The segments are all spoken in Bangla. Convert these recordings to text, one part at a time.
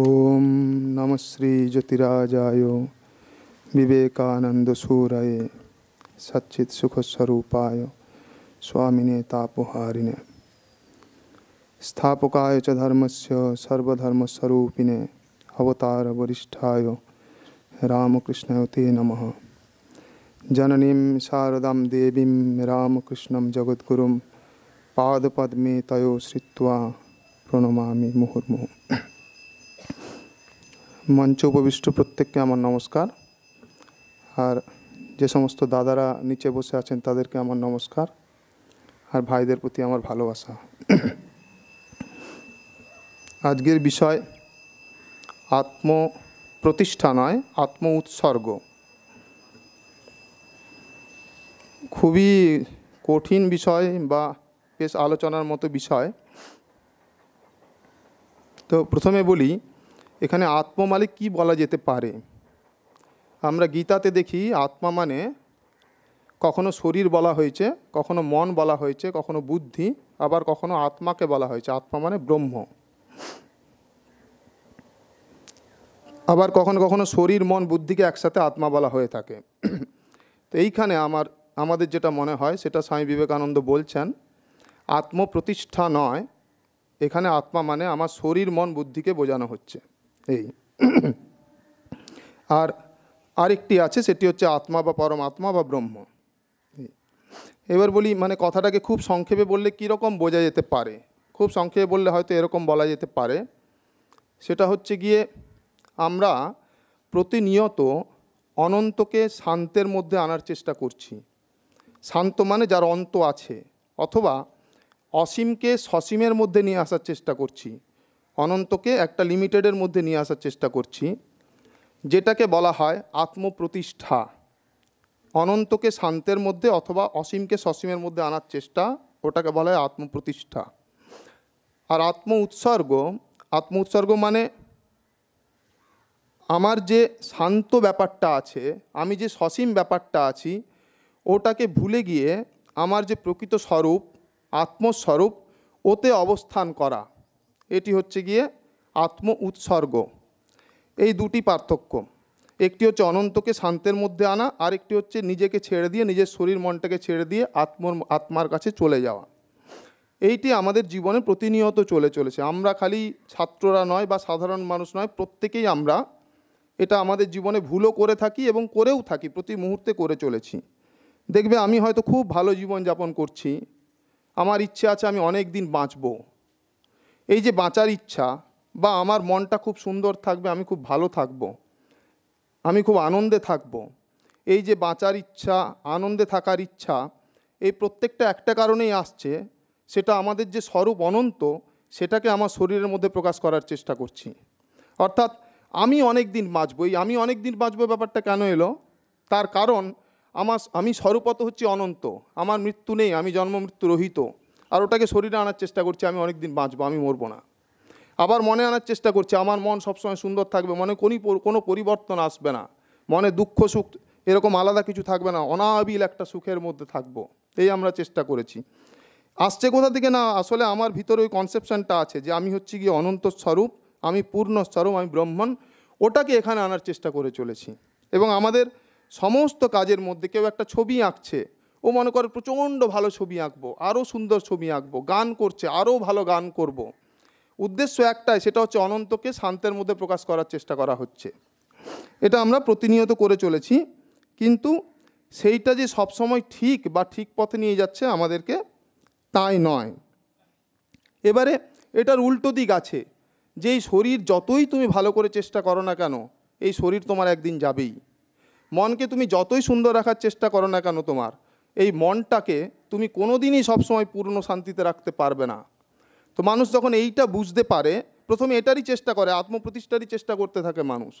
ओम नम श्री ज्योतिराजाय विवेकानंद सूरय सच्चित सुख स्वरूपाय स्वामिने तापहारिणे स्थापकाय च धर्मस्य सर्वधर्मस्वरूपिणे अवतार वरिष्ठाय रामकृष्ण ते नमः जननीं शारदां देवीं रामकृष्ण जगद्गुरुं पादपद्मे तयो श्रित्वा प्रणमामि मुहुर्मुहुः মঞ্চে উপবিষ্ট প্রত্যেককে আমার নমস্কার আর যে সমস্ত দাদারা নিচে বসে আছেন তাদেরকে আমার নমস্কার আর ভাইদের প্রতি আমার ভালোবাসা আজকের বিষয় আত্ম প্রতিষ্ঠা নয় আত্ম উৎসর্গ খুবই কঠিন বিষয় বা বেশ আলোচনার মতো বিষয় তো প্রথমে বলি এখানে আত্মা মানে কি বলা যেতে পারে আমরা গীতাতে দেখি আত্মা মানে কখনো শরীর বলা হয়েছে কখনো মন বলা হয়েছে কখনো বুদ্ধি আবার কখনো আত্মাকে বলা হয়েছে আত্মা মানে ব্রহ্ম আবার কখনো কখনো শরীর মন বুদ্ধিকে একসাথে আত্মা বলা হয়ে থাকে তো এইখানে আমার আমাদের যেটা মনে হয় সেটা স্বামী বিবেকানন্দ বলছেন আত্মপ্রতিষ্ঠা নয় এখানে আত্মা মানে আমার শরীর মন বুদ্ধিকে বোঝানো হচ্ছে এই আর আরেকটি আছে সেটি হচ্ছে আত্মা বা পরমাত্মা বা ব্রহ্ম এবার বলি মানে কথাটাকে খুব সংক্ষেপে বললে কীরকম বোঝা যেতে পারে খুব সংক্ষেপে বললে হয়তো এরকম বলা যেতে পারে সেটা হচ্ছে গিয়ে আমরা প্রতিনিয়ত অনন্তকে শান্তের মধ্যে আনার চেষ্টা করছি শান্ত মানে যার অন্ত আছে অথবা অসীমকে সসীমের মধ্যে নিয়ে আসার চেষ্টা করছি অনন্তকে একটা লিমিটেডের মধ্যে নিয়ে আসার চেষ্টা করছি যেটাকে বলা হয় আত্মপ্রতিষ্ঠা অনন্তকে শান্তের মধ্যে অথবা অসীমকে সসীমের মধ্যে আনার চেষ্টা ওটাকে বলা হয় আত্মপ্রতিষ্ঠা আর আত্ম উৎসর্গ আত্ম উৎসর্গ মানে আমার যে শান্ত ব্যাপারটা আছে আমি যে সসীম ব্যাপারটা আছি ওটাকে ভুলে গিয়ে আমার যে প্রকৃত স্বরূপ আত্মস্বরূপ ওতে অবস্থান করা এটি হচ্ছে গিয়ে আত্ম উৎসর্গ এই দুটি পার্থক্য একটি হচ্ছে অনন্তকে শান্তের মধ্যে আনা আর একটি হচ্ছে নিজেকে ছেড়ে দিয়ে নিজের শরীর মনটাকে ছেড়ে দিয়ে আত্ম আত্মার কাছে চলে যাওয়া এইটি আমাদের জীবনে প্রতিনিয়ত চলে চলেছে আমরা খালি ছাত্ররা নয় বা সাধারণ মানুষ নয় প্রত্যেকেই আমরা এটা আমাদের জীবনে ভুলও করে থাকি এবং করেও থাকি প্রতি মুহূর্তে করে চলেছি দেখবে আমি হয়তো খুব ভালো জীবন যাপন করছি আমার ইচ্ছে আছে আমি অনেক দিন বাঁচবো এই যে বাঁচার ইচ্ছা বা আমার মনটা খুব সুন্দর থাকবে আমি খুব ভালো থাকব আমি খুব আনন্দে থাকব এই যে বাঁচার ইচ্ছা আনন্দে থাকার ইচ্ছা এই প্রত্যেকটা একটা কারণেই আসছে সেটা আমাদের যে স্বরূপ অনন্ত সেটাকে আমার শরীরের মধ্যে প্রকাশ করার চেষ্টা করছি অর্থাৎ আমি অনেক দিন বাঁচব এই আমি অনেক দিন বাঁচব ব্যাপারটা কেন এলো তার কারণ আমার আমি স্বরূপত হচ্ছে অনন্ত আমার মৃত্যু নেই আমি জন্ম মৃত্যু রহিত আর ওটাকে শরীরে আনার চেষ্টা করছি আমি অনেক দিন বাঁচবো আমি মরবো না আবার মনে আনার চেষ্টা করছি আমার মন সবসময় সুন্দর থাকবে মনে কোনি কোনো পরিবর্তন আসবে না মনে দুঃখ সুখ এরকম আলাদা কিছু থাকবে না অনাবিল একটা সুখের মধ্যে থাকবো এই আমরা চেষ্টা করেছি আসছে কোথা থেকে না আসলে আমার ভিতরে ওই কনসেপশনটা আছে যে আমি হচ্ছি গিয়ে অনন্ত স্বরূপ আমি পূর্ণ স্বরূপ আমি ব্রহ্মণ ওটাকে এখানে আনার চেষ্টা করে চলেছি এবং আমাদের সমস্ত কাজের মধ্যে কেউ একটা ছবি আঁকছে ও মনে করে প্রচণ্ড ভালো ছবি আঁকবো আরও সুন্দর ছবি আঁকবো গান করছে আরও ভালো গান করব। উদ্দেশ্য একটাই সেটা হচ্ছে অনন্তকে শান্তের মধ্যে প্রকাশ করার চেষ্টা করা হচ্ছে এটা আমরা প্রতিনিয়ত করে চলেছি কিন্তু সেইটা যে সবসময় ঠিক বা ঠিক পথে নিয়ে যাচ্ছে আমাদেরকে তাই নয় এবারে এটার উল্টো দিক আছে যেই শরীর যতই তুমি ভালো করে চেষ্টা করো না কেন এই শরীর তোমার একদিন যাবেই মনকে তুমি যতই সুন্দর রাখার চেষ্টা করো না কেন তোমার এই মনটাকে তুমি কোনো দিনই সবসময় পূর্ণ শান্তিতে রাখতে পারবে না তো মানুষ যখন এইটা বুঝতে পারে প্রথমে এটারই চেষ্টা করে আত্মপ্রতিষ্ঠারই চেষ্টা করতে থাকে মানুষ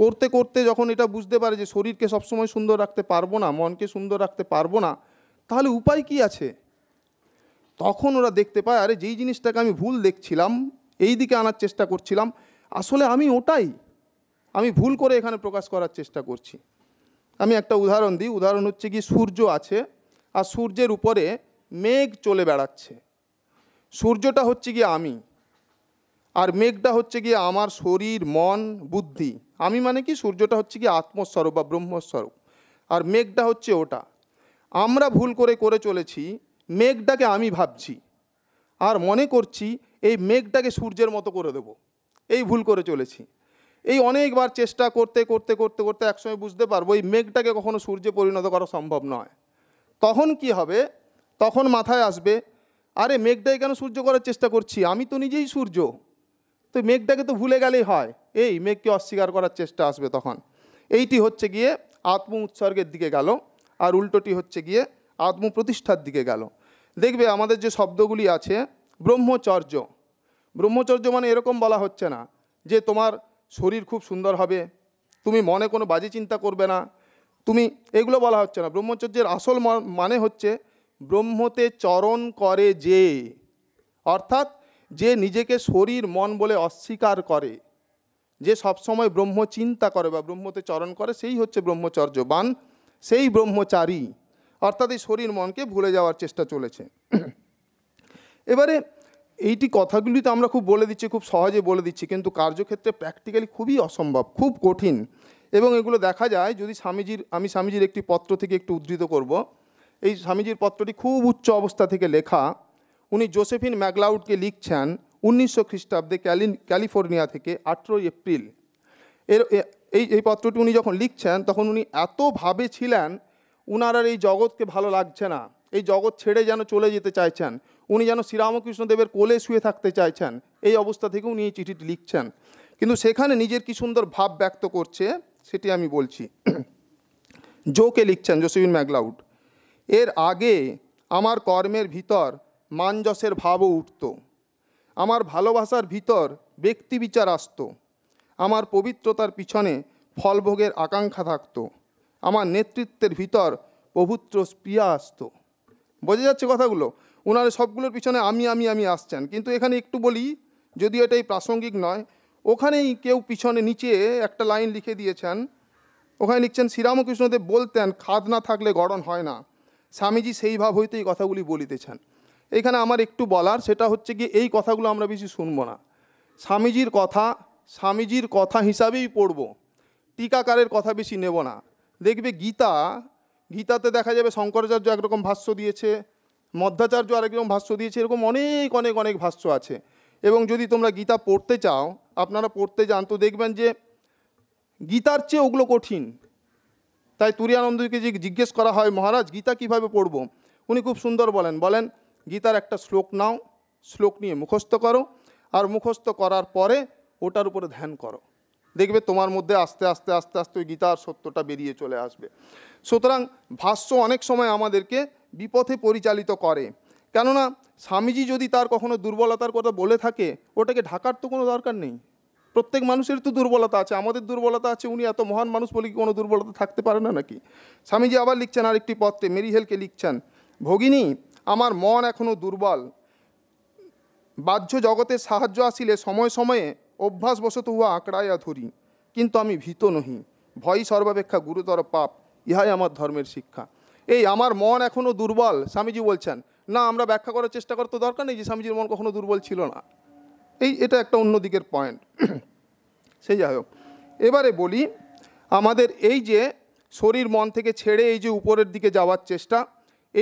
করতে করতে যখন এটা বুঝতে পারে যে শরীরকে সবসময় সুন্দর রাখতে পারবো না মনকে সুন্দর রাখতে পারবো না তাহলে উপায় কি আছে তখন ওরা দেখতে পায় আরে যেই জিনিসটাকে আমি ভুল দেখছিলাম এই দিকে আনার চেষ্টা করছিলাম আসলে আমি ওটাই আমি ভুল করে এখানে প্রকাশ করার চেষ্টা করছি আমি একটা উদাহরণ দিই উদাহরণ হচ্ছে কি সূর্য আছে আর সূর্যের উপরে মেঘ চলে বেড়াচ্ছে সূর্যটা হচ্ছে কি আমি আর মেঘটা হচ্ছে গিয়ে আমার শরীর মন বুদ্ধি আমি মানে কি সূর্যটা হচ্ছে কি আত্মস্বরূপ বা ব্রহ্মস্বরূপ আর মেঘটা হচ্ছে ওটা আমরা ভুল করে করে চলেছি মেঘটাকে আমি ভাবছি আর মনে করছি এই মেঘটাকে সূর্যের মতো করে দেব এই ভুল করে চলেছি এই অনেকবার চেষ্টা করতে করতে করতে করতে একসময় বুঝতে পারবো এই মেঘটাকে কখনো সূর্যে পরিণত করা সম্ভব নয় তখন কি হবে তখন মাথায় আসবে আরে মেঘটাই কেন সূর্য করার চেষ্টা করছি আমি তো নিজেই সূর্য তো মেঘটাকে তো ভুলে গেলেই হয় এই মেঘকে অস্বীকার করার চেষ্টা আসবে তখন এইটি হচ্ছে গিয়ে আত্ম উৎসর্গের দিকে গেল আর উল্টোটি হচ্ছে গিয়ে আত্ম প্রতিষ্ঠার দিকে গেল দেখবে আমাদের যে শব্দগুলি আছে ব্রহ্মচর্য ব্রহ্মচর্য মানে এরকম বলা হচ্ছে না যে তোমার শরীর খুব সুন্দর হবে তুমি মনে কোনো বাজে চিন্তা করবে না তুমি এগুলো বলা হচ্ছে না ব্রহ্মচর্যের আসল মানে হচ্ছে ব্রহ্মতে চরণ করে যে অর্থাৎ যে নিজেকে শরীর মন বলে অস্বীকার করে যে সবসময় ব্রহ্ম চিন্তা করে বা ব্রহ্মতে চরণ করে সেই হচ্ছে ব্রহ্মচর্যবান সেই ব্রহ্মচারী অর্থাৎ এই শরীর মনকে ভুলে যাওয়ার চেষ্টা চলেছে এবারে এইটি কথাগুলি তো আমরা খুব বলে দিচ্ছি খুব সহজে বলে দিচ্ছি কিন্তু কার্যক্ষেত্রে প্র্যাকটিক্যালি খুবই অসম্ভব খুব কঠিন এবং এগুলো দেখা যায় যদি স্বামীজির আমি স্বামীজির একটি পত্র থেকে একটু উদ্ধৃত করব এই স্বামীজির পত্রটি খুব উচ্চ অবস্থা থেকে লেখা উনি জোসেফিন ম্যাগলাউডকে লিখছেন উনিশশো খ্রিস্টাব্দে ক্যালিন ক্যালিফোর্নিয়া থেকে আঠেরোই এপ্রিল এর এই এই পত্রটি উনি যখন লিখছেন তখন উনি এতভাবে ছিলেন উনার আর এই জগৎকে ভালো লাগছে না এই জগৎ ছেড়ে যেন চলে যেতে চাইছেন উনি যেন শ্রীরামকৃষ্ণদেবের কোলে শুয়ে থাকতে চাইছেন এই অবস্থা থেকে উনি এই চিঠিটি লিখছেন কিন্তু সেখানে নিজের কি সুন্দর ভাব ব্যক্ত করছে সেটি আমি বলছি জোকে লিখছেন জোসেফিন ম্যাগলাউড এর আগে আমার কর্মের ভিতর মানজসের ভাবও উঠত আমার ভালোবাসার ভিতর ব্যক্তি বিচার আসত আমার পবিত্রতার পিছনে ফলভোগের আকাঙ্ক্ষা থাকত আমার নেতৃত্বের ভিতর পবিত্র স্প্রিয়া আসত বোঝা যাচ্ছে কথাগুলো ওনারা সবগুলোর পিছনে আমি আমি আমি আসছেন কিন্তু এখানে একটু বলি যদিও এটাই প্রাসঙ্গিক নয় ওখানেই কেউ পিছনে নিচে একটা লাইন লিখে দিয়েছেন ওখানে লিখছেন শ্রীরামকৃষ্ণদেব বলতেন খাদ না থাকলে গড়ন হয় না স্বামীজি সেই ভাব হইতে এই কথাগুলি বলিতেছেন এখানে আমার একটু বলার সেটা হচ্ছে কি এই কথাগুলো আমরা বেশি শুনবো না স্বামীজির কথা স্বামীজির কথা হিসাবেই পড়ব টিকাকারের কথা বেশি নেব না দেখবে গীতা গীতাতে দেখা যাবে শঙ্করাচার্য একরকম ভাষ্য দিয়েছে মধ্যাচার্য আরেকরকম ভাষ্য দিয়েছে এরকম অনেক অনেক অনেক ভাষ্য আছে এবং যদি তোমরা গীতা পড়তে চাও আপনারা পড়তে যান তো দেখবেন যে গীতার চেয়ে ওগুলো কঠিন তাই তুরিয়ানন্দকে যে জিজ্ঞেস করা হয় মহারাজ গীতা কিভাবে পড়ব উনি খুব সুন্দর বলেন বলেন গীতার একটা শ্লোক নাও শ্লোক নিয়ে মুখস্থ করো আর মুখস্থ করার পরে ওটার উপরে ধ্যান করো দেখবে তোমার মধ্যে আস্তে আস্তে আস্তে আস্তে ওই গীতার সত্যটা বেরিয়ে চলে আসবে সুতরাং ভাষ্য অনেক সময় আমাদেরকে বিপথে পরিচালিত করে কেননা স্বামীজি যদি তার কখনো দুর্বলতার কথা বলে থাকে ওটাকে ঢাকার তো কোনো দরকার নেই প্রত্যেক মানুষের তো দুর্বলতা আছে আমাদের দুর্বলতা আছে উনি এত মহান মানুষ বলে কি কোনো দুর্বলতা থাকতে পারে না নাকি স্বামীজি আবার লিখছেন আরেকটি পত্রে মেরিহেলকে লিখছেন ভগিনী আমার মন এখনও দুর্বল বাহ্য জগতের সাহায্য আসিলে সময় সময়ে অভ্যাসবশত উহা আঁকড়াইয়া ধরি কিন্তু আমি ভীত নহি ভয় সর্বাপেক্ষা গুরুতর পাপ ইহাই আমার ধর্মের শিক্ষা এই আমার মন এখনও দুর্বল স্বামীজি বলছেন না আমরা ব্যাখ্যা করার চেষ্টা করতে দরকার নেই যে স্বামীজির মন কখনো দুর্বল ছিল না এই এটা একটা অন্য দিকের পয়েন্ট সেই যাই হোক এবারে বলি আমাদের এই যে শরীর মন থেকে ছেড়ে এই যে উপরের দিকে যাওয়ার চেষ্টা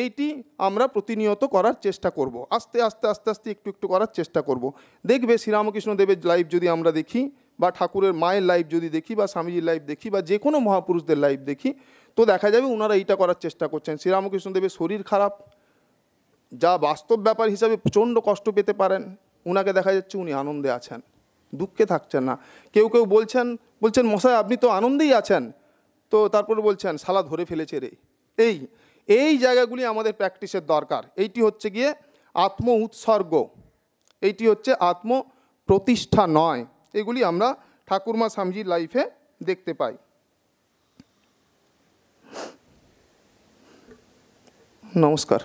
এইটি আমরা প্রতিনিয়ত করার চেষ্টা করব আস্তে আস্তে আস্তে আস্তে একটু একটু করার চেষ্টা করব দেখবে শ্রীরামকৃষ্ণ দেবের লাইভ যদি আমরা দেখি বা ঠাকুরের মায়ের লাইভ যদি দেখি বা স্বামীজির লাইভ দেখি বা যে কোনো মহাপুরুষদের লাইভ দেখি তো দেখা যাবে ওনারা এইটা করার চেষ্টা করছেন শ্রীরামকৃষ্ণ দেবের শরীর খারাপ যা বাস্তব ব্যাপার হিসাবে প্রচণ্ড কষ্ট পেতে পারেন ওনাকে দেখা যাচ্ছে উনি আনন্দে আছেন দুঃখে থাকছেন না কেউ কেউ বলছেন বলছেন মশাই আপনি তো আনন্দেই আছেন তো তারপরে বলছেন শালা ধরে ফেলেছে রে এই এই জায়গাগুলি আমাদের প্র্যাকটিসের দরকার এইটি হচ্ছে গিয়ে আত্ম উৎসর্গ এইটি হচ্ছে আত্ম প্রতিষ্ঠা নয় এগুলি আমরা ঠাকুরমা স্বামীজির লাইফে দেখতে পাই নমস্কার